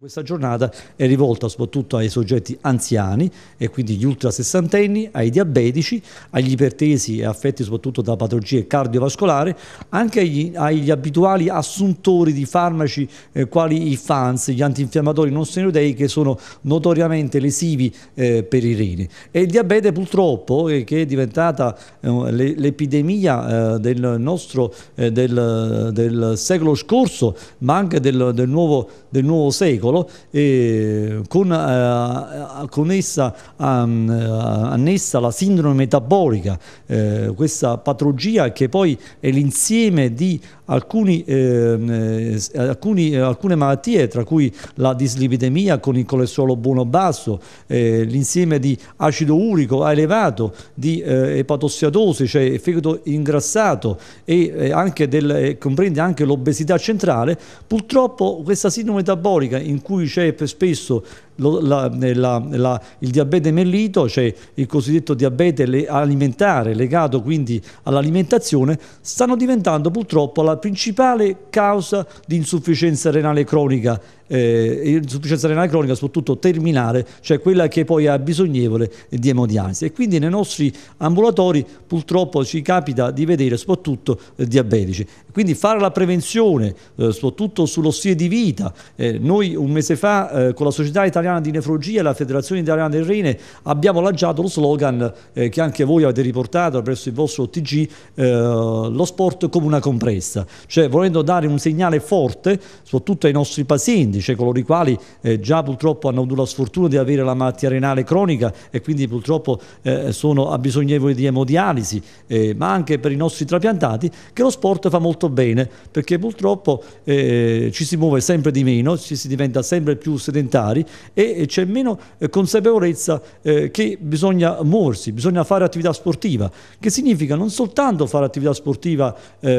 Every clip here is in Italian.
Questa giornata è rivolta soprattutto ai soggetti anziani e quindi gli ultra sessantenni, ai diabetici, agli ipertesi e affetti soprattutto da patologie cardiovascolari, anche agli, agli abituali assuntori di farmaci eh, quali i FANS, gli antinfiammatori non steroidei che sono notoriamente lesivi eh, per i reni. E il diabete purtroppo eh, che è diventata eh, l'epidemia eh, del nostro eh, del, del, secolo scorso ma anche del, del, nuovo, del nuovo secolo secolo e con, eh, con essa eh, annessa la sindrome metabolica, eh, questa patologia che poi è l'insieme di Ehm, eh, alcuni, eh, alcuni, alcune malattie, tra cui la dislipidemia con il colesterolo buono basso, eh, l'insieme di acido urico elevato, di eh, epatossiadosi, cioè fegato ingrassato e eh, anche del, eh, comprende anche l'obesità centrale, purtroppo questa sindrome metabolica in cui c'è spesso la, la, la, il diabete mellito, cioè il cosiddetto diabete alimentare legato quindi all'alimentazione, stanno diventando purtroppo la principale causa di insufficienza renale cronica eh, insufficienza renale cronica, soprattutto terminale, cioè quella che poi è bisognevole di emodialisi. E quindi nei nostri ambulatori purtroppo ci capita di vedere soprattutto eh, diabetici. Quindi fare la prevenzione, eh, soprattutto sullo stile di vita. Eh, noi un mese fa eh, con la Società Italiana di Nefrologia e la Federazione Italiana del Rene abbiamo lanciato lo slogan eh, che anche voi avete riportato presso il vostro TG, lo sport come una compressa, cioè volendo dare un segnale forte soprattutto ai nostri pazienti dice coloro i quali eh, già purtroppo hanno avuto la sfortuna di avere la malattia renale cronica e quindi purtroppo eh, sono abbisognevoli di emodialisi, eh, ma anche per i nostri trapiantati, che lo sport fa molto bene, perché purtroppo eh, ci si muove sempre di meno, ci si diventa sempre più sedentari e c'è meno eh, consapevolezza eh, che bisogna muoversi, bisogna fare attività sportiva, che significa non soltanto fare attività sportiva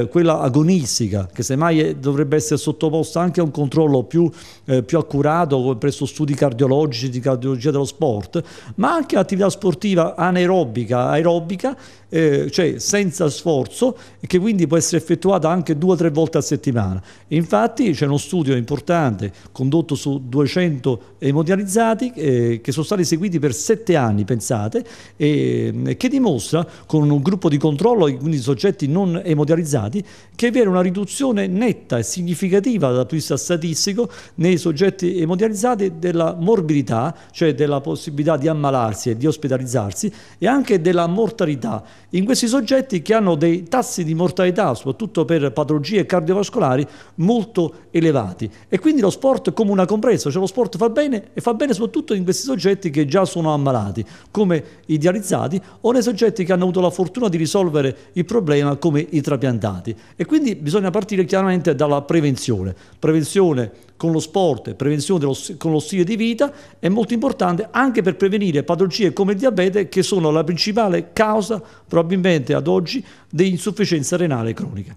quella agonistica, che semmai dovrebbe essere sottoposta anche a un controllo più eh, più accurato presso studi cardiologici di cardiologia dello sport, ma anche attività sportiva anaerobica, aerobica, eh, cioè senza sforzo, che quindi può essere effettuata anche due o tre volte a settimana. Infatti c'è uno studio importante condotto su 200 emodializzati eh, che sono stati seguiti per sette anni, pensate, eh, che dimostra con un gruppo di controllo, quindi soggetti non emodializzati, che vi era una riduzione netta e significativa dal punto di vista statistico nei soggetti emodializzati della morbidità, cioè della possibilità di ammalarsi e di ospedalizzarsi, e anche della mortalità in questi soggetti che hanno dei tassi di mortalità, soprattutto per patologie cardiovascolari, molto elevati. E quindi lo sport come una compresa, cioè lo sport fa bene e fa bene soprattutto in questi soggetti che già sono ammalati, come idealizzati, o nei soggetti che hanno avuto la fortuna di risolvere il problema come i trapiantati. E quindi bisogna partire chiaramente dalla prevenzione. Prevenzione con lo sport, prevenzione dello, con lo stile di vita è molto importante anche per prevenire patologie come il diabete che sono la principale causa probabilmente ad oggi di insufficienza renale cronica.